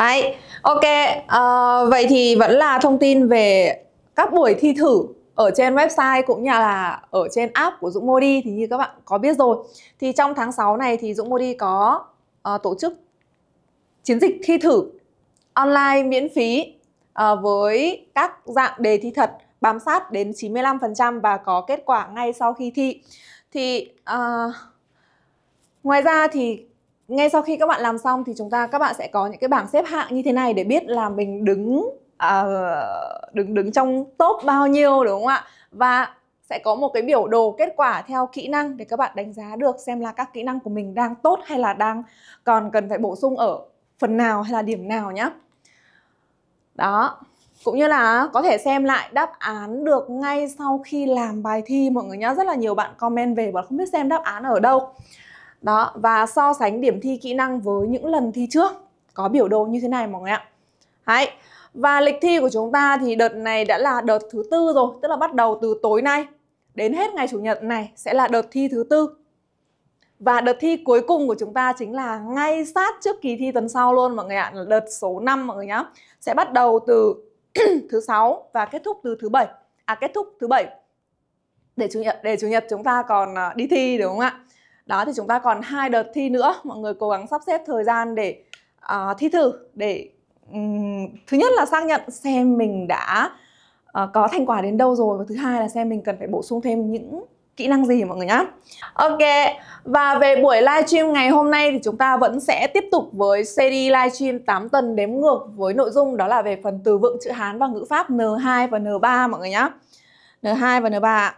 Đấy, ok, à, vậy thì vẫn là thông tin về các buổi thi thử ở trên website cũng như là ở trên app của Dũng Modi thì như các bạn có biết rồi. Thì trong tháng 6 này thì Dũng Modi có uh, tổ chức chiến dịch thi thử online miễn phí uh, với các dạng đề thi thật bám sát đến 95% và có kết quả ngay sau khi thi. Thì uh, ngoài ra thì ngay sau khi các bạn làm xong thì chúng ta các bạn sẽ có những cái bảng xếp hạng như thế này để biết là mình đứng à, đứng đứng trong top bao nhiêu đúng không ạ và sẽ có một cái biểu đồ kết quả theo kỹ năng để các bạn đánh giá được xem là các kỹ năng của mình đang tốt hay là đang còn cần phải bổ sung ở phần nào hay là điểm nào nhé đó cũng như là có thể xem lại đáp án được ngay sau khi làm bài thi mọi người nhá rất là nhiều bạn comment về và không biết xem đáp án ở đâu đó, và so sánh điểm thi kỹ năng với những lần thi trước. Có biểu đồ như thế này mọi người ạ. Đấy. Và lịch thi của chúng ta thì đợt này đã là đợt thứ tư rồi, tức là bắt đầu từ tối nay đến hết ngày chủ nhật này sẽ là đợt thi thứ tư. Và đợt thi cuối cùng của chúng ta chính là ngay sát trước kỳ thi tuần sau luôn mọi người ạ, là đợt số 5 mọi người nhá. Sẽ bắt đầu từ thứ sáu và kết thúc từ thứ bảy. À kết thúc thứ bảy. Để chủ nhật để chủ nhật chúng ta còn à, đi thi đúng không ạ? đó thì chúng ta còn hai đợt thi nữa mọi người cố gắng sắp xếp thời gian để uh, thi thử để um, thứ nhất là xác nhận xem mình đã uh, có thành quả đến đâu rồi và thứ hai là xem mình cần phải bổ sung thêm những kỹ năng gì mọi người nhá Ok và về buổi livestream ngày hôm nay thì chúng ta vẫn sẽ tiếp tục với series livestream 8 tuần đếm ngược với nội dung đó là về phần từ vựng chữ Hán và ngữ pháp N2 và N3 mọi người nhá N2 và N3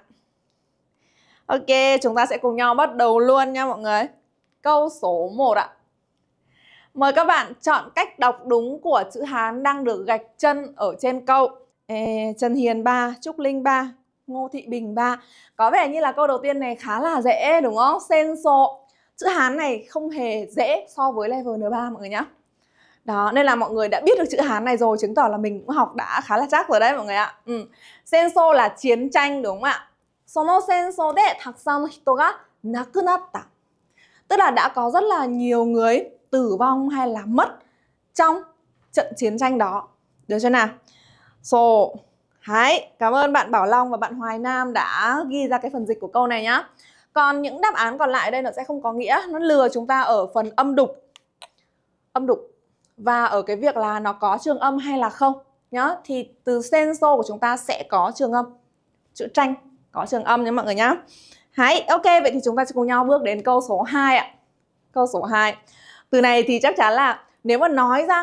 Ok, chúng ta sẽ cùng nhau bắt đầu luôn nha mọi người. Câu số 1 ạ. Mời các bạn chọn cách đọc đúng của chữ Hán đang được gạch chân ở trên câu. Ê, Trần Hiền 3, Trúc Linh 3, Ngô Thị Bình 3. Có vẻ như là câu đầu tiên này khá là dễ đúng không? Senso. Chữ Hán này không hề dễ so với level N3 mọi người nhá. Đó, nên là mọi người đã biết được chữ Hán này rồi, chứng tỏ là mình cũng học đã khá là chắc rồi đấy mọi người ạ. Ừ. Senso là chiến tranh đúng không ạ? その戦争でたくさんの人が亡くなった。Tức là đã có rất là nhiều người tử vong hay là mất trong trận chiến tranh đó. Được chưa nào? So, hãy cảm ơn bạn Bảo Long và bạn Hoài Nam đã ghi ra cái phần dịch của câu này nhá. Còn những đáp án còn lại đây nó sẽ không có nghĩa, nó lừa chúng ta ở phần âm đục. Âm đục và ở cái việc là nó có trường âm hay là không nhá thì từ senso của chúng ta sẽ có trường âm chữ tranh có trường âm nhé mọi người nhá hãy ok vậy thì chúng ta sẽ cùng nhau bước đến câu số 2 ạ câu số 2 từ này thì chắc chắn là nếu mà nói ra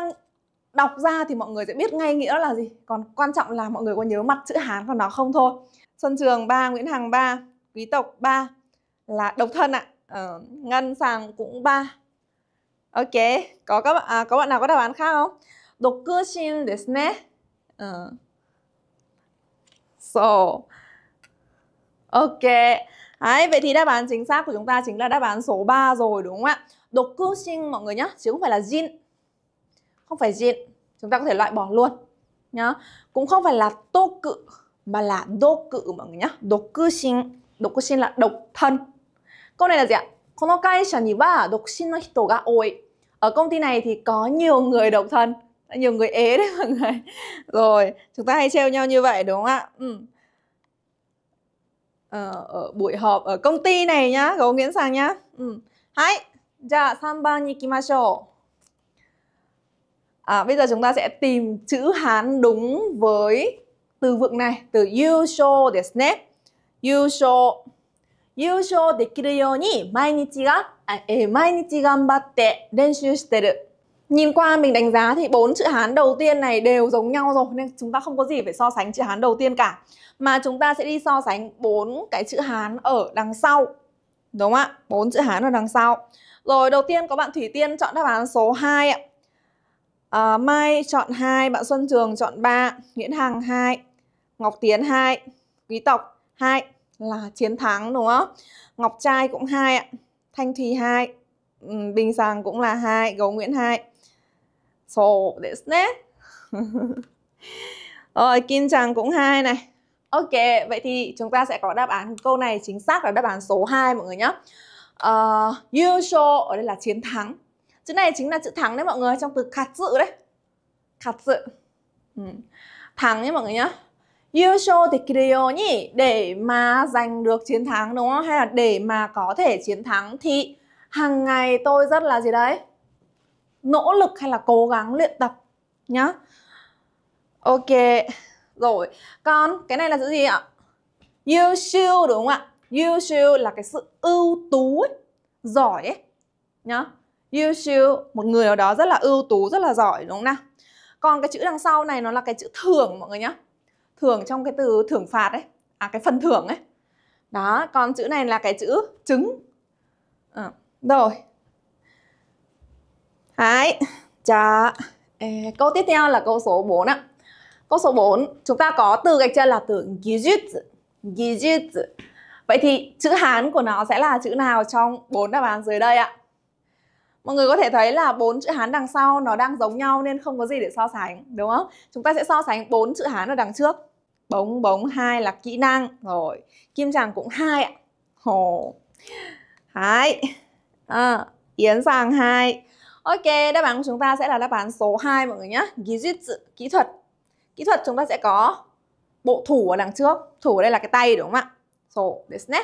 đọc ra thì mọi người sẽ biết ngay nghĩa là gì còn quan trọng là mọi người có nhớ mặt chữ hán còn nó không thôi xuân trường ba nguyễn hằng ba quý tộc ba là độc thân ạ ờ, ngân sàng cũng ba ok có các bạn à, có bạn nào có đáp án khác không độc cư xin desu ne so Ok. Đấy, vậy thì đáp án chính xác của chúng ta chính là đáp án số 3 rồi đúng không ạ? Độc cư sinh mọi người nhá, chứ không phải là jin. Không phải jin, chúng ta có thể loại bỏ luôn nhá. Cũng không phải là tô cự mà là đô cự mọi người nhá. Độc cư sinh, độc cư sinh là độc thân. Câu này là gì ạ? Ở công ty này thì có nhiều người độc thân, nhiều người ế đấy mọi người. Rồi, chúng ta hay trêu nhau như vậy đúng không ạ? Ừ. Ờ, ở buổi họp ở công ty này nhá, có Nguyễn Sang nhá. Ừ. Hãy, dạ, 3 ban ikimashou. À, bây giờ chúng ta sẽ tìm chữ Hán đúng với từ vựng này, từ yusho desu ne. Yusho 優勝できるように毎日が、え毎日頑張って練習してる。Nhìn qua mình đánh giá thì bốn chữ Hán đầu tiên này đều giống nhau rồi nên chúng ta không có gì phải so sánh chữ Hán đầu tiên cả. Mà chúng ta sẽ đi so sánh bốn cái chữ Hán ở đằng sau. Đúng không ạ? Bốn chữ Hán ở đằng sau. Rồi đầu tiên có bạn Thủy Tiên chọn đáp án số 2 ạ. À, Mai chọn 2, bạn Xuân Trường chọn 3, Nguyễn Hằng 2, Ngọc Tiến 2, Quý Tộc 2 là chiến thắng đúng không? Ngọc Trai cũng 2 ạ, Thanh Thùy 2, Bình Sàng cũng là 2, Gấu Nguyễn 2. そうですね。Rồi, Kim Chàng cũng hai này. Ok, vậy thì chúng ta sẽ có đáp án câu này chính xác là đáp án số 2 mọi người nhé. Uh, show ở đây là chiến thắng. Chữ này chính là chữ thắng đấy mọi người trong từ katsu đấy. Katsu. Ừ. Thắng nhé mọi người nhé. you show thì kiryo nhỉ để mà giành được chiến thắng đúng không? Hay là để mà có thể chiến thắng thì hàng ngày tôi rất là gì đấy? nỗ lực hay là cố gắng luyện tập nhá ok rồi còn cái này là chữ gì ạ đúng không ạ là cái sự ưu tú ấy, giỏi ấy nhá một người nào đó rất là ưu tú rất là giỏi đúng không nào còn cái chữ đằng sau này nó là cái chữ thưởng mọi người nhá thưởng trong cái từ thưởng phạt ấy à cái phần thưởng ấy đó còn chữ này là cái chữ chứng, à, rồi Đấy. Chà. Câu tiếp theo là câu số 4 ạ. Câu số 4, chúng ta có từ gạch chân là từ 技術.技術. Vậy thì chữ Hán của nó sẽ là chữ nào trong bốn đáp án dưới đây ạ? Mọi người có thể thấy là bốn chữ Hán đằng sau nó đang giống nhau nên không có gì để so sánh, đúng không? Chúng ta sẽ so sánh bốn chữ Hán ở đằng trước. bống bống hai là kỹ năng rồi. Kim Tràng cũng hai ạ. Hồ. Hai. À, Yến Sàng hai. Ok, đáp án của chúng ta sẽ là đáp án số 2 mọi người nhé. Kỹ thuật. Kỹ thuật chúng ta sẽ có bộ thủ ở đằng trước. Thủ ở đây là cái tay đúng không ạ? Số ですね。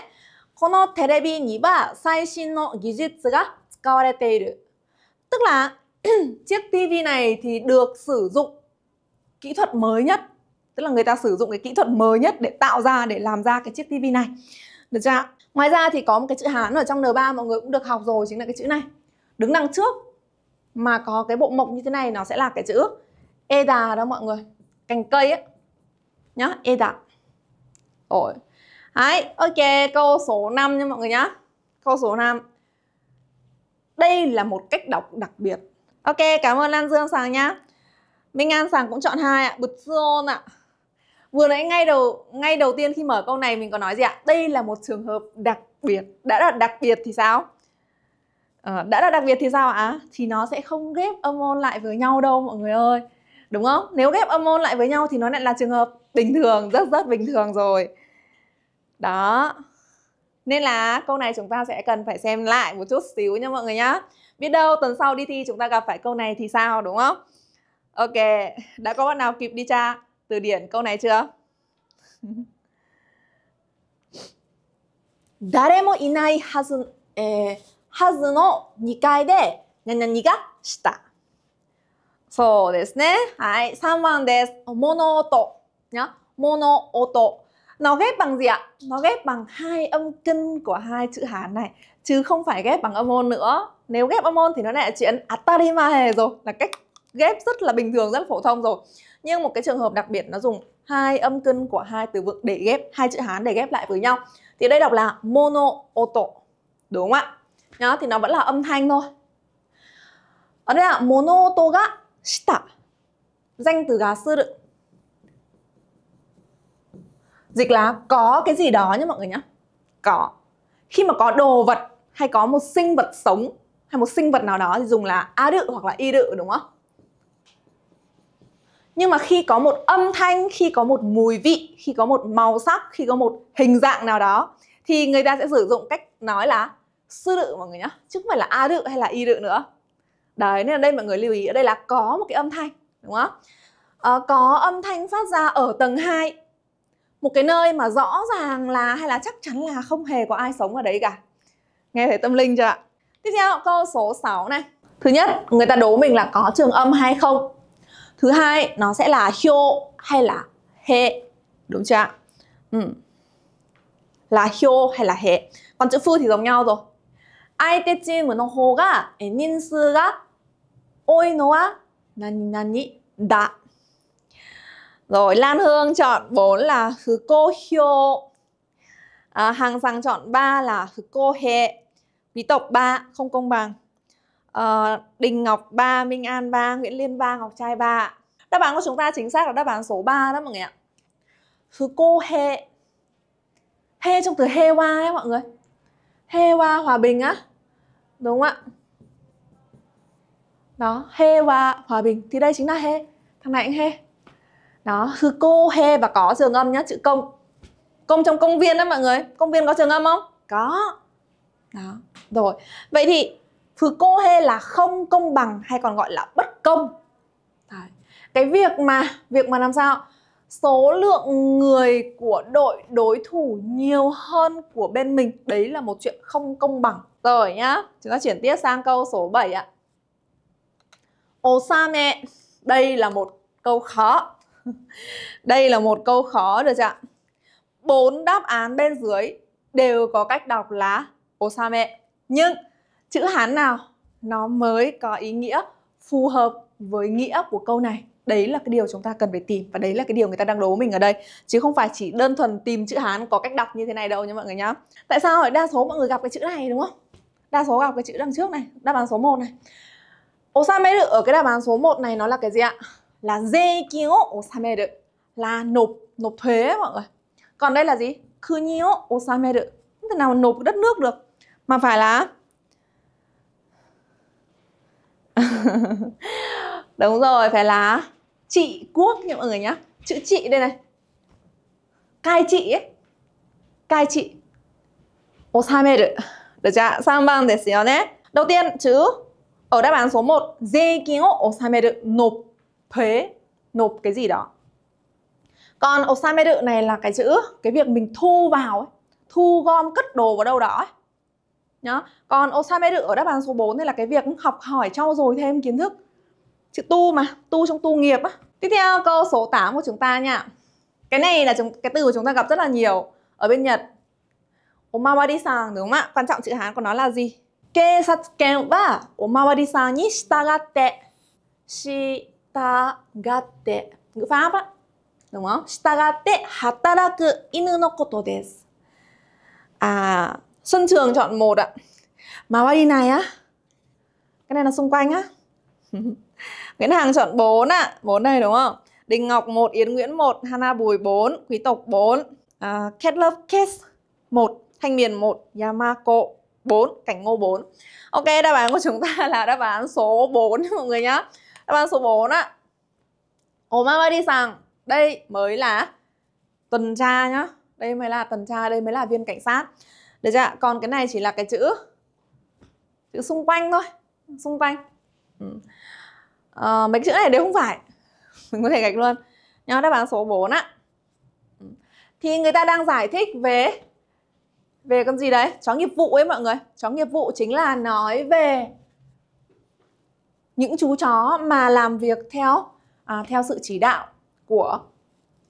このテレビには最新の技術が使われている。Tức là chiếc TV này thì được sử dụng kỹ thuật mới nhất. Tức là người ta sử dụng cái kỹ thuật mới nhất để tạo ra, để làm ra cái chiếc TV này. Được chưa ạ? Ngoài ra thì có một cái chữ Hán ở trong N3 mọi người cũng được học rồi, chính là cái chữ này. Đứng đằng trước mà có cái bộ mộc như thế này nó sẽ là cái chữ e eda đó mọi người cành cây á nhá e eda rồi Đấy, ok câu số 5 nha mọi người nhá câu số 5 đây là một cách đọc đặc biệt ok cảm ơn lan dương sàng nhá minh an sàng cũng chọn hai ạ bụt ạ vừa nãy ngay đầu ngay đầu tiên khi mở câu này mình có nói gì ạ đây là một trường hợp đặc biệt đã là đặc biệt thì sao Ờ, đã là đặc biệt thì sao ạ thì nó sẽ không ghép âm môn lại với nhau đâu mọi người ơi đúng không nếu ghép âm môn lại với nhau thì nó lại là trường hợp bình thường rất rất bình thường rồi đó nên là câu này chúng ta sẽ cần phải xem lại một chút xíu nha mọi người nhá biết đâu tuần sau đi thi chúng ta gặp phải câu này thì sao đúng không ok đã có bạn nào kịp đi tra từ điển câu này chưa 誰もいないはず、えー、はずの2階で何々がした。そうですね。はい。3番です。物音。Nhá. Mono auto. Nó ghép bằng gì ạ? Nó ghép bằng hai âm kinh của hai chữ Hán này. Chứ không phải ghép bằng âm môn nữa. Nếu ghép âm môn thì nó lại là chuyện atarimae rồi. Là cách ghép rất là bình thường, rất là phổ thông rồi. Nhưng một cái trường hợp đặc biệt nó dùng hai âm cân của hai từ vựng để ghép hai chữ Hán để ghép lại với nhau. Thì đây đọc là mono auto. Đúng không ạ? đó thì nó vẫn là âm thanh thôi ở đây là mono to ga shita danh từ gá sư đựng dịch là có cái gì đó nhé mọi người nhé có khi mà có đồ vật hay có một sinh vật sống hay một sinh vật nào đó thì dùng là a đự hoặc là y đự đúng không nhưng mà khi có một âm thanh khi có một mùi vị khi có một màu sắc khi có một hình dạng nào đó thì người ta sẽ sử dụng cách nói là sư đự mọi người nhá chứ không phải là a đự hay là y đự nữa đấy nên là đây mọi người lưu ý ở đây là có một cái âm thanh đúng không à, có âm thanh phát ra ở tầng 2 một cái nơi mà rõ ràng là hay là chắc chắn là không hề có ai sống ở đấy cả nghe thấy tâm linh chưa ạ tiếp theo câu số 6 này thứ nhất người ta đố mình là có trường âm hay không thứ hai nó sẽ là hyo hay là hệ đúng chưa ạ ừ. là hyo hay là hệ còn chữ phu thì giống nhau rồi 相手チームの方が人数が多いのは何々だ。Rồi Lan Hương chọn 4 là hư cô Hiệu, À, Hàng Sang chọn 3 là hư cô hệ. Quý tộc 3 không công bằng. À, Đình Ngọc 3, Minh An 3, Nguyễn Liên 3, Ngọc Trai 3. Đáp án của chúng ta chính xác là đáp án số 3 đó mọi người ạ. Hư cô hệ. Hệ trong từ hewa ấy mọi người. Hewa Hòa Bình á Đúng không ạ? Đó, Hewa Hòa Bình Thì đây chính là He Thằng này anh He cô He và có trường âm nhá Chữ công Công trong công viên đó mọi người Công viên có trường âm không? Có Đó, rồi Vậy thì Thứ cô He là không công bằng hay còn gọi là bất công Đấy. Cái việc mà Việc mà làm sao? số lượng người của đội đối thủ nhiều hơn của bên mình Đấy là một chuyện không công bằng Rồi nhá, chúng ta chuyển tiếp sang câu số 7 ạ Osame, đây là một câu khó Đây là một câu khó được chưa ạ? Bốn đáp án bên dưới đều có cách đọc là Osame Nhưng chữ Hán nào nó mới có ý nghĩa phù hợp với nghĩa của câu này đấy là cái điều chúng ta cần phải tìm và đấy là cái điều người ta đang đố mình ở đây chứ không phải chỉ đơn thuần tìm chữ hán có cách đọc như thế này đâu nha mọi người nhá tại sao đa số mọi người gặp cái chữ này đúng không đa số gặp cái chữ đằng trước này đáp án số 1 này được ở cái đáp án số 1 này nó là cái gì ạ là dê zeikyo được là nộp nộp thuế mọi người còn đây là gì nhiêu kunio được. không thể nào nộp đất nước được mà phải là đúng rồi phải là trị quốc nha mọi người nhá chữ trị đây này cai trị ấy cai trị osameru được chưa ạ 3番ですよね đầu tiên chữ ở đáp án số 1 Zeikin o osameru nộp thuế nộp cái gì đó còn osameru này là cái chữ cái việc mình thu vào ấy, thu gom cất đồ vào đâu đó ấy. Nhá. Còn osameru ở đáp án số 4 đây là cái việc học hỏi trau dồi thêm kiến thức chữ tu mà tu trong tu nghiệp á tiếp theo câu số 8 của chúng ta nha cái này là chúng, cái từ của chúng ta gặp rất là nhiều ở bên nhật omawari sang đúng không ạ quan trọng chữ hán của nó là gì keisatsuken wa omawari sang ni shitagatte shitagatte ngữ pháp á đúng không shitagatte hataraku inu no koto desu à xuân trường chọn một ạ mà đi này á cái này là xung quanh á Nguyễn Hằng chọn 4 ạ. À. 4 đây đúng không? Đình Ngọc 1, Yến Nguyễn 1, Hana Bùi 4, Quý tộc 4, uh, à, Cat Love Kiss 1, Thanh Miền 1, Yamako 4, Cảnh Ngô 4. Ok, đáp án của chúng ta là đáp án số 4 mọi người nhá. Đáp án số 4 ạ. Omama đi rằng đây mới là tuần tra nhá. Đây mới là tuần tra, đây mới là viên cảnh sát. Được chưa ạ? Còn cái này chỉ là cái chữ chữ xung quanh thôi, xung quanh. Ừ à, mấy chữ này đều không phải mình có thể gạch luôn nhưng đáp án số 4 á thì người ta đang giải thích về về con gì đấy chó nghiệp vụ ấy mọi người chó nghiệp vụ chính là nói về những chú chó mà làm việc theo à, theo sự chỉ đạo của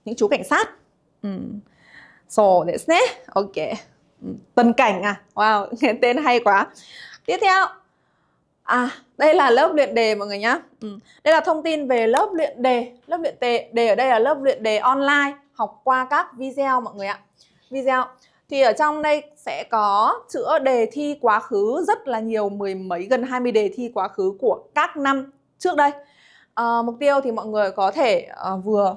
những chú cảnh sát ừ. để đấy ok tuần cảnh à wow nghe tên hay quá tiếp theo à đây là lớp luyện đề mọi người nhá ừ. đây là thông tin về lớp luyện đề lớp luyện đề đề ở đây là lớp luyện đề online học qua các video mọi người ạ video thì ở trong đây sẽ có chữa đề thi quá khứ rất là nhiều mười mấy gần 20 đề thi quá khứ của các năm trước đây à, mục tiêu thì mọi người có thể à, vừa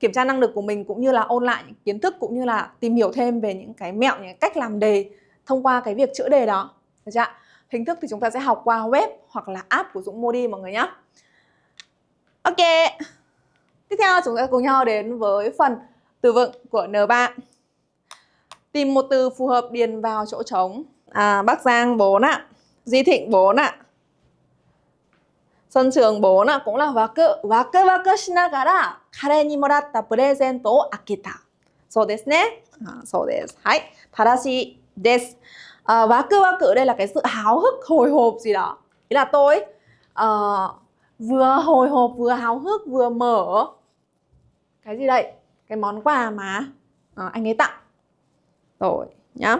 kiểm tra năng lực của mình cũng như là ôn lại những kiến thức cũng như là tìm hiểu thêm về những cái mẹo những cái cách làm đề thông qua cái việc chữa đề đó được chưa ạ Hình thức thì chúng ta sẽ học qua web hoặc là app của Dũng Modi mọi người nhé. Ok. Tiếp theo chúng ta cùng nhau đến với phần từ vựng của N3. Tìm một từ phù hợp điền vào chỗ trống. À, Bắc Giang 4 ạ. Di Thịnh 4 ạ. À. Sân trường 4 ạ, cũng là waku waku waku shinagara kare ni moratta presento o akita. So desu ne. À, so desu. Hai. Tarashi desu à, ờ, quá cư quá cự đây là cái sự háo hức hồi hộp gì đó ý là tôi à, vừa hồi hộp vừa háo hức vừa mở cái gì đây cái món quà mà à, anh ấy tặng rồi nhá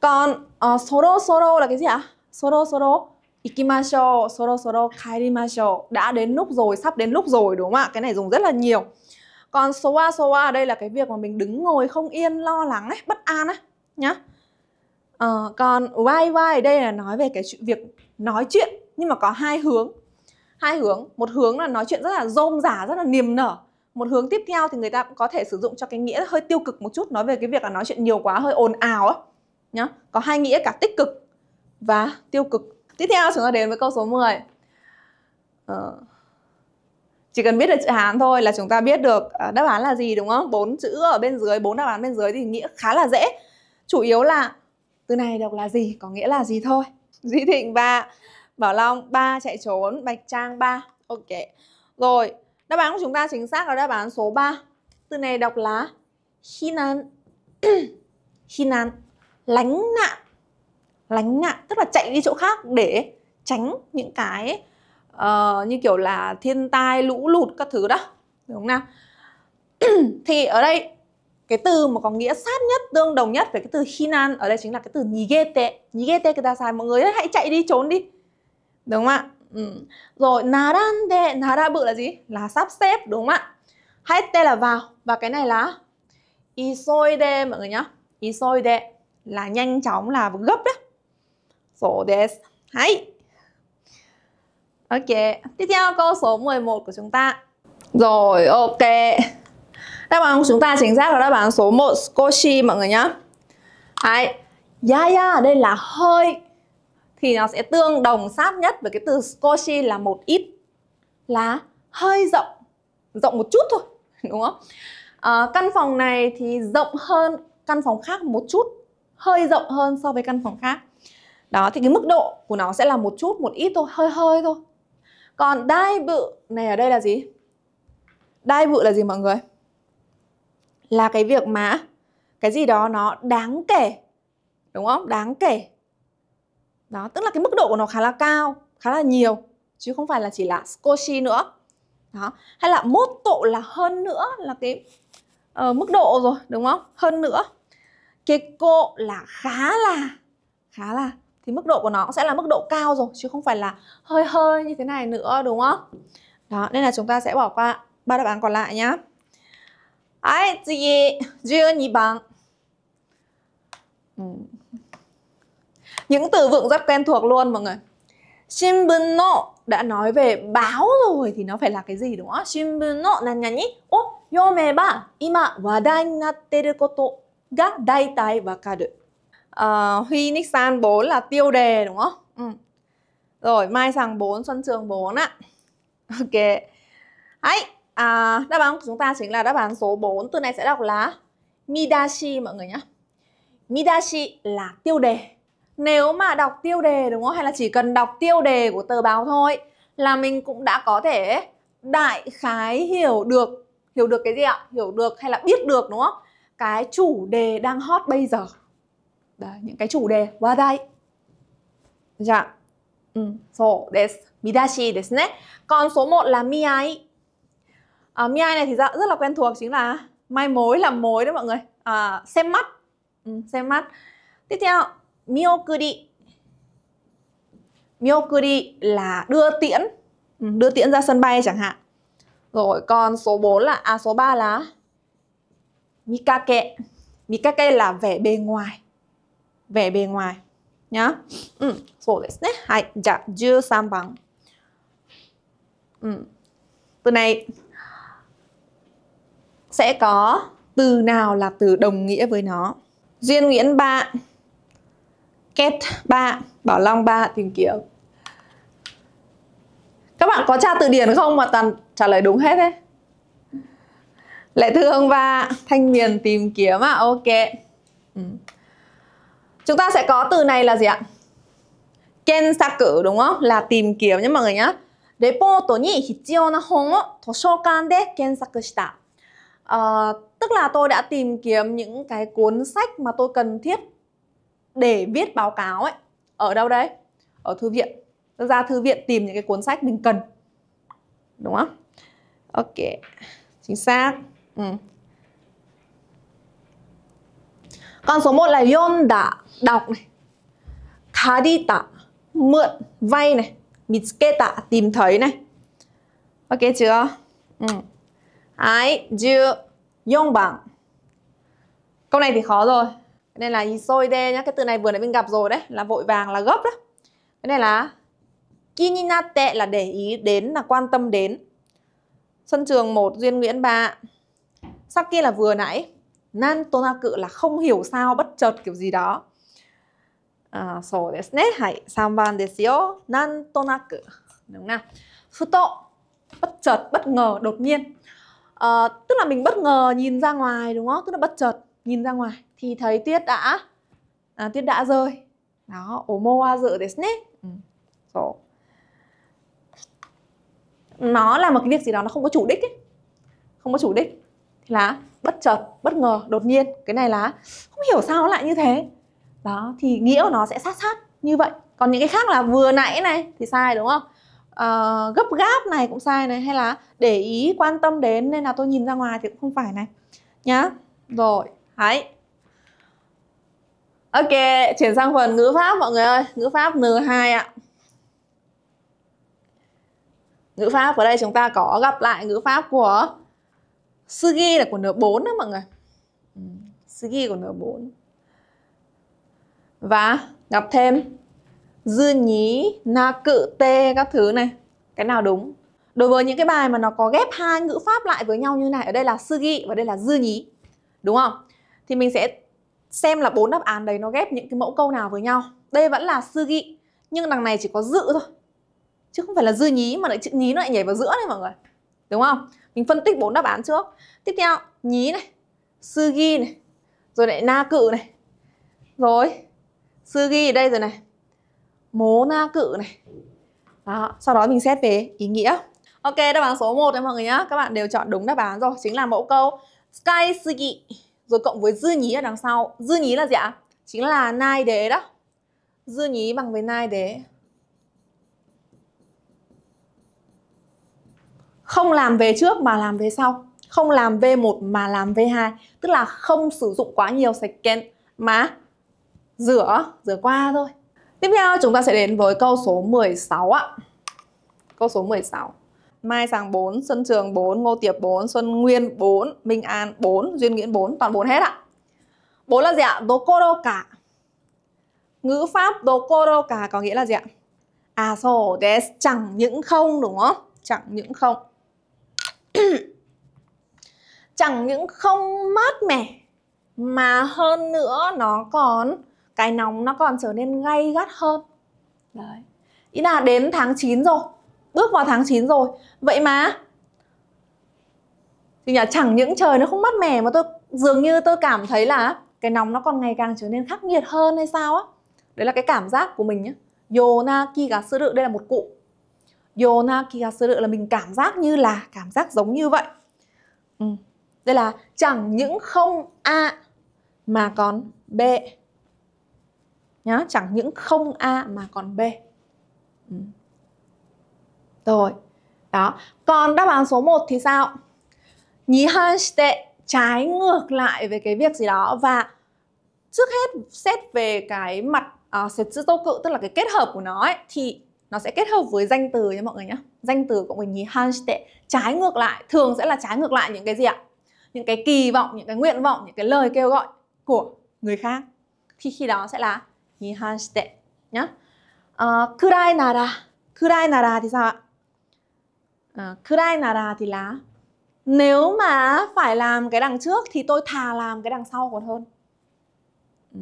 còn à, soro soro là cái gì ạ soro soro ikimasho soro soro kairimashou đã đến lúc rồi sắp đến lúc rồi đúng không ạ cái này dùng rất là nhiều còn soa soa đây là cái việc mà mình đứng ngồi không yên lo lắng ấy bất an ấy nhá Ờ, còn why why đây là nói về cái chuyện, việc nói chuyện nhưng mà có hai hướng. Hai hướng, một hướng là nói chuyện rất là rôm rả, rất là niềm nở. Một hướng tiếp theo thì người ta cũng có thể sử dụng cho cái nghĩa hơi tiêu cực một chút, nói về cái việc là nói chuyện nhiều quá, hơi ồn ào á. Nhá, có hai nghĩa cả tích cực và tiêu cực. Tiếp theo chúng ta đến với câu số 10. Ờ, chỉ cần biết được chữ Hán thôi là chúng ta biết được ờ, đáp án là gì đúng không? Bốn chữ ở bên dưới, bốn đáp án bên dưới thì nghĩa khá là dễ. Chủ yếu là từ này đọc là gì có nghĩa là gì thôi duy thịnh ba bảo long ba chạy trốn bạch trang ba ok rồi đáp án của chúng ta chính xác là đáp án số 3 từ này đọc là hinan hinan lánh nạn lánh nạn tức là chạy đi chỗ khác để tránh những cái uh, như kiểu là thiên tai lũ lụt các thứ đó đúng không nào thì ở đây cái từ mà có nghĩa sát nhất tương đồng nhất với cái từ hinan ở đây chính là cái từ nigete nigete kudasai mọi người ơi, hãy chạy đi trốn đi đúng không ạ ừ. rồi narande narabự là gì là sắp xếp đúng không ạ hãy tê là vào và cái này là isoide mọi người nhá isoide là nhanh chóng là gấp đấy so des hãy ok tiếp theo câu số 11 của chúng ta rồi ok Đáp án của chúng ta chính xác là đáp án số 1 Squishy mọi người nhá Đấy Yeah dạ, yeah dạ, đây là hơi Thì nó sẽ tương đồng sát nhất với cái từ Squishy là một ít Là hơi rộng Rộng một chút thôi đúng không? À, căn phòng này thì rộng hơn căn phòng khác một chút Hơi rộng hơn so với căn phòng khác Đó thì cái mức độ của nó sẽ là một chút một ít thôi Hơi hơi thôi Còn đai bự này ở đây là gì? Đai bự là gì mọi người? là cái việc mà cái gì đó nó đáng kể đúng không đáng kể đó tức là cái mức độ của nó khá là cao khá là nhiều chứ không phải là chỉ là scoshi nữa đó hay là mốt tộ là hơn nữa là cái uh, mức độ rồi đúng không hơn nữa cái cô là khá là khá là thì mức độ của nó sẽ là mức độ cao rồi chứ không phải là hơi hơi như thế này nữa đúng không đó nên là chúng ta sẽ bỏ qua ba đáp án còn lại nhá はい、次、12番。Những từ vựng rất quen thuộc luôn mọi người. Shinbunno đã nói về báo rồi thì nó phải là cái gì đúng không? Shinbunno nanyani o yomeba ima wadai ni natteru koto ga daitai wakaru. Uh, ờ, Huy nixan San 4 là tiêu đề đúng không? Ừ. Rồi, Mai Sàng 4, Xuân Trường 4 ạ. Ok. Hãy À, đáp án của chúng ta chính là đáp án số 4. Từ này sẽ đọc là Midashi mọi người nhé. Midashi là tiêu đề. Nếu mà đọc tiêu đề đúng không? Hay là chỉ cần đọc tiêu đề của tờ báo thôi là mình cũng đã có thể đại khái hiểu được hiểu được cái gì ạ? Hiểu được hay là biết được đúng không? Cái chủ đề đang hot bây giờ. Đấy, những cái chủ đề qua đây. Dạ. Ừ, so des. Midashi desu ne. Còn số 1 là miai à, mi này thì dạ, rất là quen thuộc chính là mai mối là mối đấy mọi người à, xem mắt ừ, xem mắt tiếp theo miokuri miokuri là đưa tiễn ừ, đưa tiễn ra sân bay chẳng hạn rồi còn số 4 là à số 3 là mikake mikake là vẻ bề ngoài vẻ bề ngoài nhá ừ, số đấy nhé hãy dạ 13 bằng ừ. từ này sẽ có từ nào là từ đồng nghĩa với nó. Duyên Nguyễn 3, Kết 3, Bảo Long 3 tìm kiếm. Các bạn có tra từ điển không mà toàn trả lời đúng hết đấy. Lệ Thương và Thanh Miền tìm kiếm à, ok. Ừ. Chúng ta sẽ có từ này là gì ạ? Ken saku đúng không? Là tìm kiếm nhé mọi người nhé. Report に必要な本を図書館で検索した。à, tức là tôi đã tìm kiếm những cái cuốn sách mà tôi cần thiết để viết báo cáo ấy ở đâu đấy ở thư viện ra thư viện tìm những cái cuốn sách mình cần đúng không ok chính xác ừ. Con số 1 là yon đã đọc này. Kadita mượn vay này. Mitsuketa tìm thấy này. Ok chưa? Ừ. I do 4 bằng Câu này thì khó rồi Cái này là isoide nhá Cái từ này vừa nãy mình gặp rồi đấy Là vội vàng là gấp đó Cái này là Kininate là để ý đến là quan tâm đến Sân trường 1 Duyên Nguyễn 3 Sắc kia là vừa nãy Nan cự là không hiểu sao bất chợt kiểu gì đó à, Sổ đấy nè Hãy Sam ban desio Nan cự Đúng nào Futo Bất chợt bất ngờ đột nhiên Ờ, tức là mình bất ngờ nhìn ra ngoài đúng không tức là bất chợt nhìn ra ngoài thì thấy tuyết đã à, tuyết đã rơi đó omowazu desu ne ừ. so. nó là một cái việc gì đó nó không có chủ đích ấy. không có chủ đích thì là bất chợt bất ngờ đột nhiên cái này là không hiểu sao nó lại như thế đó thì nghĩa của nó sẽ sát sát như vậy còn những cái khác là vừa nãy này thì sai đúng không Ờ, gấp gáp này cũng sai này hay là để ý quan tâm đến nên là tôi nhìn ra ngoài thì cũng không phải này nhá rồi hãy ok chuyển sang phần ngữ pháp mọi người ơi ngữ pháp n 2 ạ ngữ pháp ở đây chúng ta có gặp lại ngữ pháp của sugi là của n4 đó mọi người ừ, sugi của n4 và gặp thêm dư nhí, na cự, tê các thứ này Cái nào đúng? Đối với những cái bài mà nó có ghép hai ngữ pháp lại với nhau như này Ở đây là sư ghi và đây là dư nhí Đúng không? Thì mình sẽ xem là bốn đáp án đấy nó ghép những cái mẫu câu nào với nhau Đây vẫn là sư ghi Nhưng đằng này chỉ có dự thôi Chứ không phải là dư nhí mà lại chữ nhí nó lại nhảy vào giữa này mọi người Đúng không? Mình phân tích bốn đáp án trước Tiếp theo nhí này Sư ghi này Rồi lại na cự này Rồi Sư ghi ở đây rồi này mố na cự này đó, sau đó mình xét về ý nghĩa Ok, đáp án số 1 đấy mọi người nhá Các bạn đều chọn đúng đáp án rồi Chính là mẫu câu Sky sugi Rồi cộng với dư nhí ở đằng sau Dư nhí là gì ạ? Chính là nai đế đó Dư nhí bằng với nai đế Không làm về trước mà làm về sau Không làm V1 mà làm V2 Tức là không sử dụng quá nhiều sạch ken Mà rửa, rửa qua thôi Tiếp theo chúng ta sẽ đến với câu số 16 ạ. Câu số 16. Mai Sàng 4, Xuân Trường 4, Ngô Tiệp 4, Xuân Nguyên 4, Minh An 4, Duyên Nguyễn 4, toàn 4 hết ạ. 4 là gì ạ? Dokoro cả. Ngữ pháp dokoro cả có nghĩa là gì ạ? À so des chẳng những không đúng không? Chẳng những không. chẳng những không mát mẻ mà hơn nữa nó còn cái nóng nó còn trở nên gay gắt hơn đấy ý là đến tháng 9 rồi bước vào tháng 9 rồi vậy mà thì nhà chẳng những trời nó không mát mẻ mà tôi dường như tôi cảm thấy là cái nóng nó còn ngày càng trở nên khắc nghiệt hơn hay sao á đấy là cái cảm giác của mình nhé yona kigasuru đây là một cụ yona kigasuru là mình cảm giác như là cảm giác giống như vậy ừ. đây là chẳng những không a mà còn b nhá chẳng những không a mà còn b ừ. rồi đó còn đáp án số 1 thì sao nhí hơn trái ngược lại về cái việc gì đó và trước hết xét về cái mặt à, ờ, sệt chữ tô cự tức là cái kết hợp của nó ấy, thì nó sẽ kết hợp với danh từ nha mọi người nhé danh từ cộng với nhí hanshite trái ngược lại thường sẽ là trái ngược lại những cái gì ạ những cái kỳ vọng những cái nguyện vọng những cái lời kêu gọi của người khác thì khi đó sẽ là 批判して。nhá. À, kurai nara, kurai nara thì sao ạ? À, thì là nếu mà phải làm cái đằng trước thì tôi thà làm cái đằng sau còn hơn. Ừ.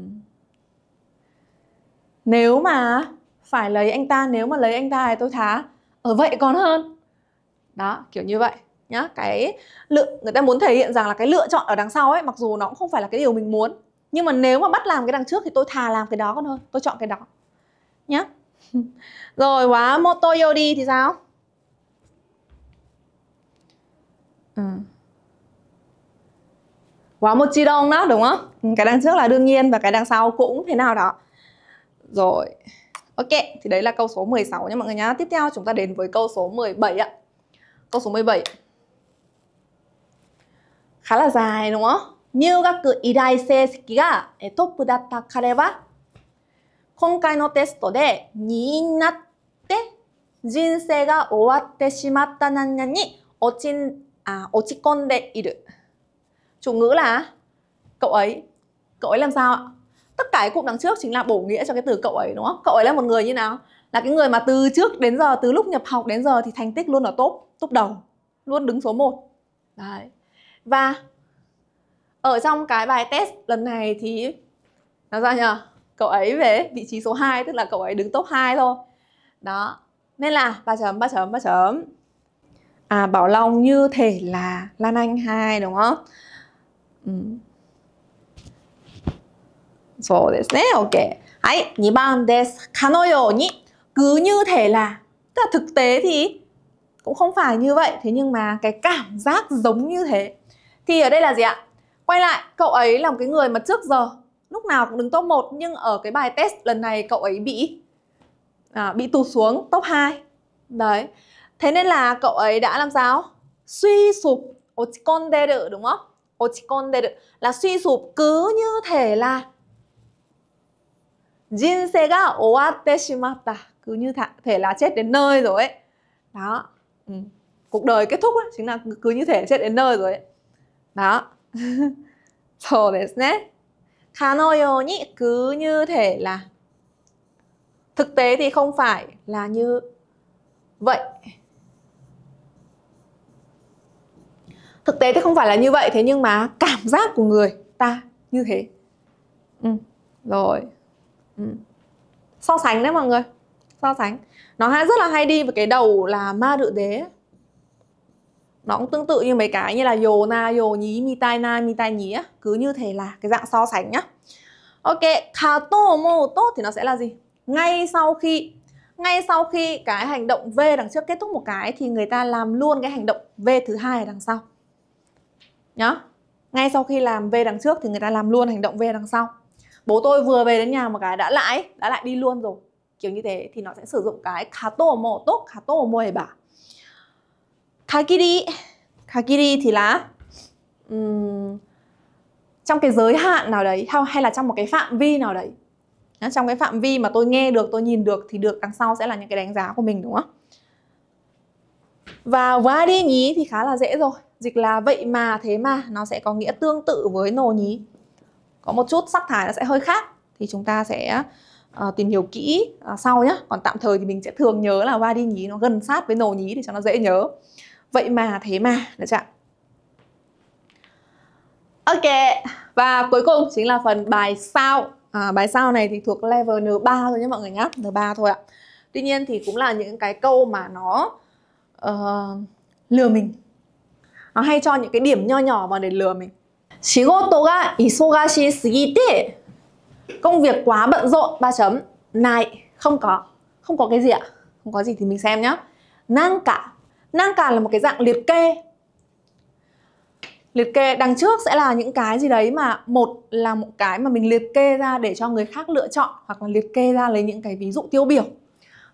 Nếu mà phải lấy anh ta, nếu mà lấy anh ta thì tôi thà ở vậy còn hơn. Đó, kiểu như vậy nhá. Cái lựa người ta muốn thể hiện rằng là cái lựa chọn ở đằng sau ấy, mặc dù nó cũng không phải là cái điều mình muốn, nhưng mà nếu mà bắt làm cái đằng trước thì tôi thà làm cái đó còn hơn tôi chọn cái đó nhá rồi quá motoyodi thì sao ừ. quá một chi đông đó đúng không ừ, cái đằng trước là đương nhiên và cái đằng sau cũng thế nào đó rồi ok thì đấy là câu số 16 nha mọi người nhá tiếp theo chúng ta đến với câu số 17 ạ câu số 17 khá là dài đúng không 入学依頼成績がトップだった彼は、今回のテストで2位になって、人生が終わってしまった何々に落ち à, 落ち込んでいる。Chủ ngữ là cậu ấy. Cậu ấy làm sao ạ? Tất cả cái cụm đằng trước chính là bổ nghĩa cho cái từ cậu ấy đúng không? Cậu ấy là một người như nào? Là cái người mà từ trước đến giờ, từ lúc nhập học đến giờ thì thành tích luôn ở top, top đầu. Luôn đứng số 1. Đấy. Và ở trong cái bài test lần này thì làm ra nhờ cậu ấy về vị trí số 2 tức là cậu ấy đứng top 2 thôi đó nên là ba chấm ba chấm ba chấm à Bảo Long như thể là Lan Anh 2 đúng không ừ. So desu ne, ok. Hãy, 2 ban desu. Kano Cứ như thể là, tức là thực tế thì cũng không phải như vậy. Thế nhưng mà cái cảm giác giống như thế. Thì ở đây là gì ạ? Quay lại, cậu ấy là một cái người mà trước giờ lúc nào cũng đứng top 1 nhưng ở cái bài test lần này cậu ấy bị à, bị tụt xuống top 2. Đấy. Thế nên là cậu ấy đã làm sao? Suy sụp otikonderu đúng không? Otikonderu là suy sụp cứ như thể là Jinsei ga owatte shimatta cứ như thể là chết đến nơi rồi ấy. Đó. Ừ. Cuộc đời kết thúc ấy, chính là cứ như thể chết đến nơi rồi ấy. Đó. そうですね。Khá no yo nhỉ, cứ như thể là Thực tế thì không phải là như vậy Thực tế thì không phải là như vậy Thế nhưng mà cảm giác của người ta như thế ừ. Rồi ừ. So sánh đấy mọi người So sánh Nó hay rất là hay đi với cái đầu là ma rự đế nó cũng tương tự như mấy cái như là yồ na yồ nhí mi tai na mi tai nhí á cứ như thế là cái dạng so sánh nhá ok ka to mo to thì nó sẽ là gì ngay sau khi ngay sau khi cái hành động v đằng trước kết thúc một cái thì người ta làm luôn cái hành động v thứ hai ở đằng sau nhá ngay sau khi làm v đằng trước thì người ta làm luôn hành động v đằng sau bố tôi vừa về đến nhà một cái đã lại đã lại đi luôn rồi kiểu như thế thì nó sẽ sử dụng cái kato mo to kato mo bà Kagiri Kagiri thì là um, trong cái giới hạn nào đấy hay là trong một cái phạm vi nào đấy trong cái phạm vi mà tôi nghe được tôi nhìn được thì được đằng sau sẽ là những cái đánh giá của mình đúng không và quá đi nhí thì khá là dễ rồi dịch là vậy mà thế mà nó sẽ có nghĩa tương tự với nồ nhí có một chút sắc thái nó sẽ hơi khác thì chúng ta sẽ uh, tìm hiểu kỹ uh, sau nhé còn tạm thời thì mình sẽ thường nhớ là qua đi nhí nó gần sát với nồ nhí để cho nó dễ nhớ vậy mà thế mà được chưa Ok, và cuối cùng chính là phần bài sao à, Bài sao này thì thuộc level N3 thôi nhé mọi người nhé N3 thôi ạ Tuy nhiên thì cũng là những cái câu mà nó uh, lừa mình Nó hay cho những cái điểm nho nhỏ vào để lừa mình Shigoto ga isogashi sugite Công việc quá bận rộn, ba chấm Này, không có Không có cái gì ạ Không có gì thì mình xem nhá Nang cả nang càn là một cái dạng liệt kê liệt kê đằng trước sẽ là những cái gì đấy mà một là một cái mà mình liệt kê ra để cho người khác lựa chọn hoặc là liệt kê ra lấy những cái ví dụ tiêu biểu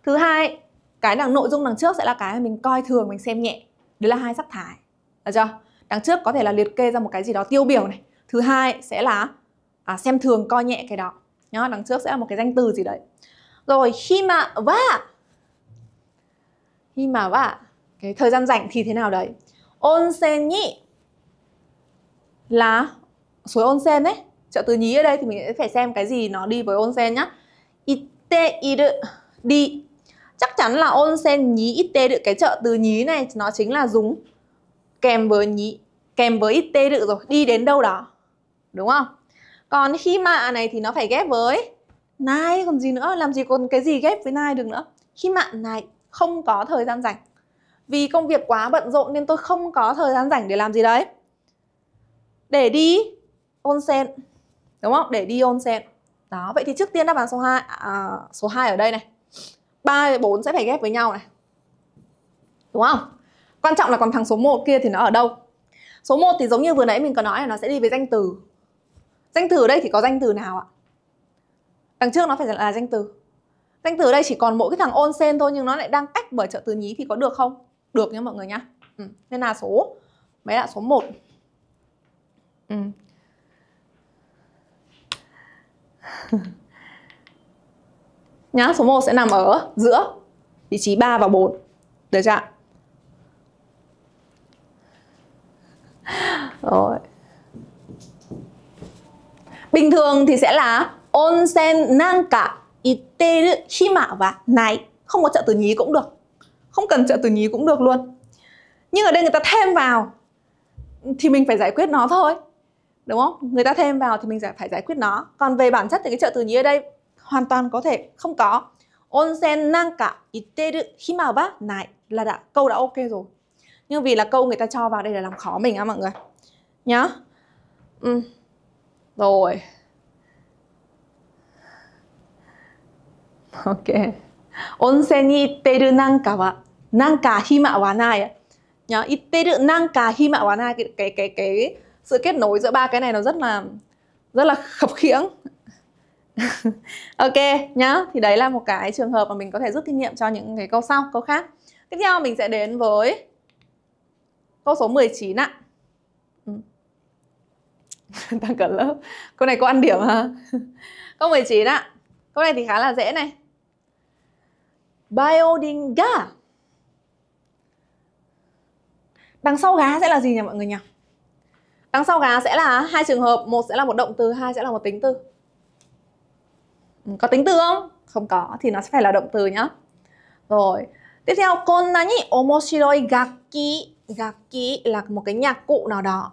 thứ hai cái đằng nội dung đằng trước sẽ là cái mà mình coi thường mình xem nhẹ đấy là hai sắc thái được chưa đằng trước có thể là liệt kê ra một cái gì đó tiêu biểu này thứ hai sẽ là à, xem thường coi nhẹ cái đó nhá đằng trước sẽ là một cái danh từ gì đấy rồi khi mà và khi mà và cái thời gian rảnh thì thế nào đấy onsen nhị là suối onsen đấy Chợ từ nhí ở đây thì mình sẽ phải xem cái gì nó đi với onsen nhá itte iru đi chắc chắn là onsen nhí itte được cái chợ từ nhí này nó chính là dùng kèm với nhí kèm với itte được rồi đi đến đâu đó đúng không còn khi mạ này thì nó phải ghép với nai còn gì nữa làm gì còn cái gì ghép với nai được nữa khi mạ này không có thời gian rảnh vì công việc quá bận rộn nên tôi không có thời gian rảnh để làm gì đấy Để đi onsen Đúng không? Để đi onsen Đó, vậy thì trước tiên đáp án số 2 à, Số 2 ở đây này 3 và 4 sẽ phải ghép với nhau này Đúng không? Quan trọng là còn thằng số 1 kia thì nó ở đâu Số 1 thì giống như vừa nãy mình có nói là nó sẽ đi với danh từ Danh từ ở đây thì có danh từ nào ạ? Đằng trước nó phải là danh từ Danh từ ở đây chỉ còn mỗi cái thằng onsen thôi nhưng nó lại đang cách bởi trợ từ nhí thì có được không? được nha mọi người nha ừ. nên là số mấy là số 1 ừ. nhá số 1 sẽ nằm ở giữa vị trí 3 và 4 được chưa rồi bình thường thì sẽ là onsen nanka iteru hima và này không có trợ từ nhí cũng được không cần trợ từ nhí cũng được luôn nhưng ở đây người ta thêm vào thì mình phải giải quyết nó thôi đúng không người ta thêm vào thì mình phải giải quyết nó còn về bản chất thì cái trợ từ nhí ở đây hoàn toàn có thể không có onsen nang cả iteru himawa này là đã câu đã ok rồi nhưng vì là câu người ta cho vào đây là làm khó mình á mọi người nhá ừ. rồi ok onsen ni iteru nang cả nang cả hi mạ quá nai nhá Tê được nang cả hi mạ quá nai cái cái cái cái sự kết nối giữa ba cái này nó rất là rất là khập khiễng ok nhá thì đấy là một cái trường hợp mà mình có thể rút kinh nghiệm cho những cái câu sau câu khác tiếp theo mình sẽ đến với câu số 19 ạ ừ. tăng cả lớp câu này có ăn điểm hả câu 19 ạ câu này thì khá là dễ này Biodinga Đằng sau gá sẽ là gì nhỉ mọi người nhỉ? Đằng sau gá sẽ là hai trường hợp, một sẽ là một động từ, hai sẽ là một tính từ. Có tính từ không? Không có thì nó sẽ phải là động từ nhá. Rồi, tiếp theo con nani omoshiroi gakki, gakki là một cái nhạc cụ nào đó.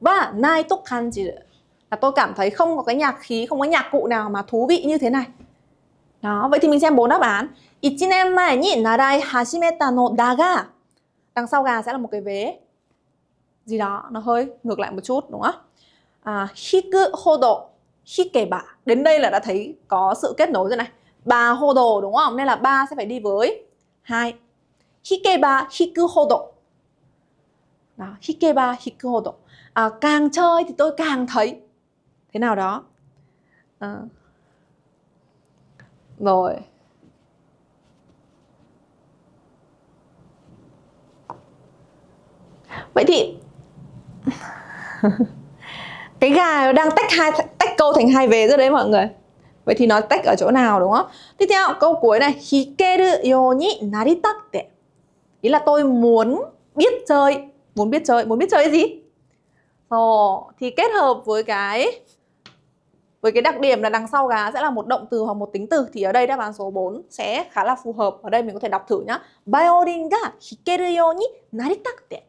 Và nai tốt kanji là tôi cảm thấy không có cái nhạc khí, không có nhạc cụ nào mà thú vị như thế này. Đó, vậy thì mình xem bốn đáp án. 1年前に習い始めたのだが đằng sau gà sẽ là một cái vế gì đó nó hơi ngược lại một chút đúng không ạ à, hiku hodo hike bả đến đây là đã thấy có sự kết nối rồi này bà hodo đúng không nên là ba sẽ phải đi với hai hike ba hiku hodo đó hike ba hiku hodo à, càng chơi thì tôi càng thấy thế nào đó à. rồi vậy thì cái gà nó đang tách hai tách câu thành hai về rồi đấy mọi người vậy thì nó tách ở chỗ nào đúng không tiếp theo câu cuối này hikeru yoni naritatte ý là tôi muốn biết chơi muốn biết chơi muốn biết chơi gì Ồ, thì kết hợp với cái với cái đặc điểm là đằng sau gà sẽ là một động từ hoặc một tính từ thì ở đây đáp án số 4 sẽ khá là phù hợp. Ở đây mình có thể đọc thử nhá. Violin ga hikeru yoni naritatte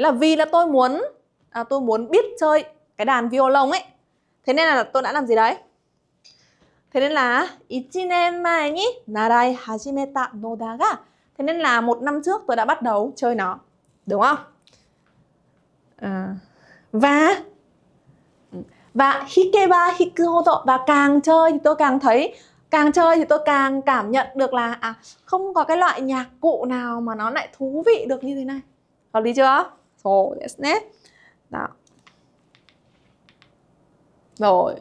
là vì là tôi muốn à, tôi muốn biết chơi cái đàn violon ấy. Thế nên là tôi đã làm gì đấy? Thế nên là 1 năm mai ni narai hajimeta no da ga. Thế nên là một năm trước tôi đã bắt đầu chơi nó. Đúng không? À, và và hikeba hiku hodo và càng chơi thì tôi càng thấy càng chơi thì tôi càng cảm nhận được là à không có cái loại nhạc cụ nào mà nó lại thú vị được như thế này hợp lý chưa そうですね。Nào. Rồi.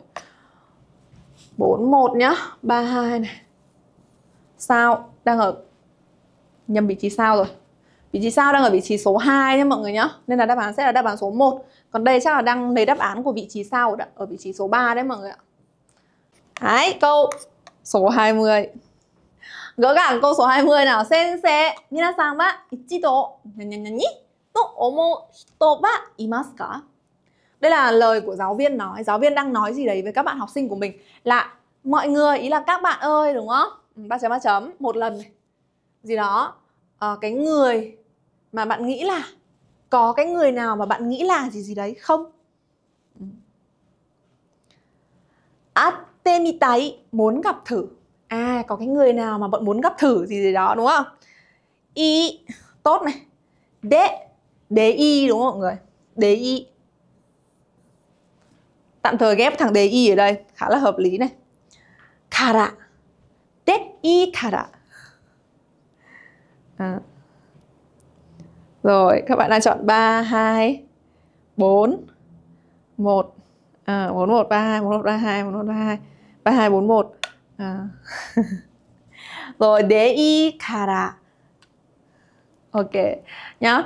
41 nhá, 32 này. Sao đang ở nhầm vị trí sao rồi. Vị trí sao đang ở vị trí số 2 nhá mọi người nhá. Nên là đáp án sẽ là đáp án số 1. Còn đây chắc là đang lấy đáp án của vị trí sao ở vị trí số 3 đấy mọi người ạ. Đấy, câu số 20. Gỡ gảng câu số 20 nào. Sensei, minasan wa ichido nyanyanyanyi 思う人はいますか? Đây là lời của giáo viên nói, giáo viên đang nói gì đấy với các bạn học sinh của mình là mọi người ý là các bạn ơi đúng không? Ba chấm ba chấm một lần này. Gì đó. À, cái người mà bạn nghĩ là có cái người nào mà bạn nghĩ là gì gì đấy không? Atte mitai muốn gặp thử. À có cái người nào mà bạn muốn gặp thử gì gì đó đúng không? Y tốt này. De Đế y đúng không mọi người? Đế y. Tạm thời ghép thằng đế y ở đây, khá là hợp lý này. Kara. Tết y kara. À. Rồi, các bạn đang chọn 3 2 4 1 à, 4 1 3 2 4 1 3 2 4 1 3 2 3 2 4 1. À. Rồi đế y kara. Ok nhá.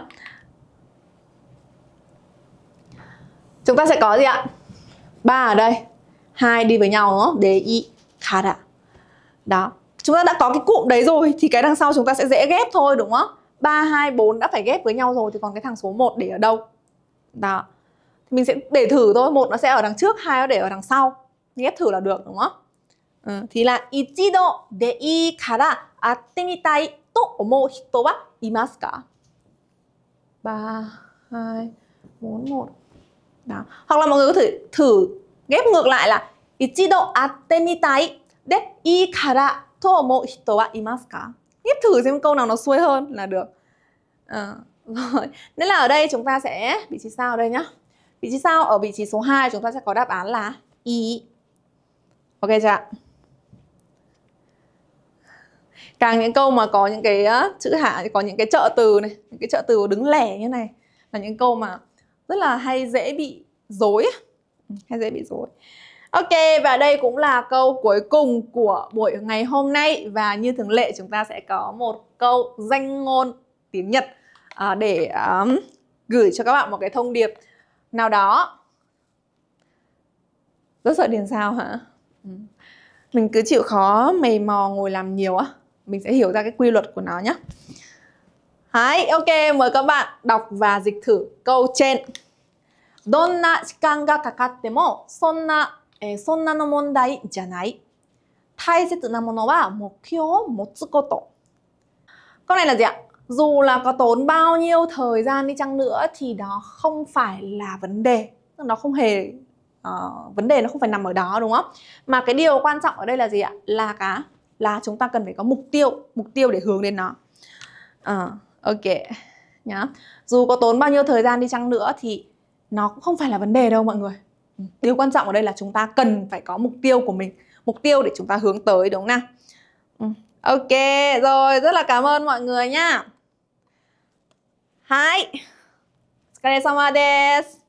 Chúng ta sẽ có gì ạ? 3 ở đây, 2 đi với nhau đúng không? Để y kara. Đó. Chúng ta đã có cái cụm đấy rồi thì cái đằng sau chúng ta sẽ dễ ghép thôi đúng không? 3 2 4 đã phải ghép với nhau rồi thì còn cái thằng số 1 để ở đâu? Đó. Thì mình sẽ để thử thôi, một nó sẽ ở đằng trước, hai nó để ở đằng sau. Ghép thử là được đúng không? Ừ, thì là ichido de i kara atte mitai to omou hito wa imasu ka? 3 2 4 1 đó hoặc là mọi người có thể thử ghép ngược lại là ichido atte de ii kara to omo hito wa imasu ka ghép thử xem câu nào nó xuôi hơn là được à, rồi nên là ở đây chúng ta sẽ vị trí sao đây nhá vị trí sao ở vị trí số 2 chúng ta sẽ có đáp án là i ok chưa càng những câu mà có những cái chữ hạ có những cái trợ từ này những cái trợ từ đứng lẻ như này là những câu mà rất là hay dễ bị dối ừ, hay dễ bị dối Ok và đây cũng là câu cuối cùng của buổi ngày hôm nay và như thường lệ chúng ta sẽ có một câu danh ngôn tiếng Nhật à, để gửi cho các bạn một cái thông điệp nào đó rất sợ điền sao hả ừ. mình cứ chịu khó mày mò ngồi làm nhiều á mình sẽ hiểu ra cái quy luật của nó nhé Đấy, ok mời các bạn đọc và dịch thử câu trên どんな時間がかかっても、そんな、えー、そんなの問題じゃない。大切なものは目標を持つこと。Câu này là gì ạ? Dù là có tốn bao nhiêu thời gian đi chăng nữa thì đó không phải là vấn đề. Nó không hề uh, vấn đề nó không phải nằm ở đó đúng không? Mà cái điều quan trọng ở đây là gì ạ? Là cá là chúng ta cần phải có mục tiêu, mục tiêu để hướng đến nó. Uh, ok nhá. Dù có tốn bao nhiêu thời gian đi chăng nữa thì nó cũng không phải là vấn đề đâu mọi người ừ, điều quan trọng ở đây là chúng ta cần phải có mục tiêu của mình mục tiêu để chúng ta hướng tới đúng không nào ừ, ok rồi rất là cảm ơn mọi người nhá hai お疲れ様です。